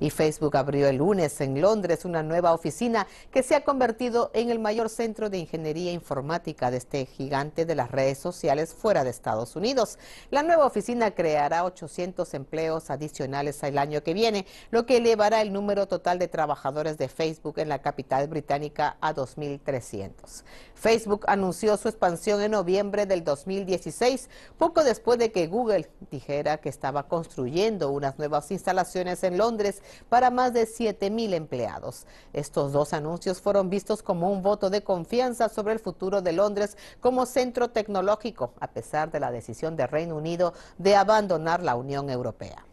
Y Facebook abrió el lunes en Londres una nueva oficina que se ha convertido en el mayor centro de ingeniería informática de este gigante de las redes sociales fuera de Estados Unidos. La nueva oficina creará 800 empleos adicionales el año que viene, lo que elevará el número total de trabajadores de Facebook en la capital británica a 2.300. Facebook anunció su expansión en noviembre del 2016, poco después de que Google dijera que estaba construyendo unas nuevas instalaciones en Londres para más de 7 mil empleados. Estos dos anuncios fueron vistos como un voto de confianza sobre el futuro de Londres como centro tecnológico, a pesar de la decisión del Reino Unido de abandonar la Unión Europea.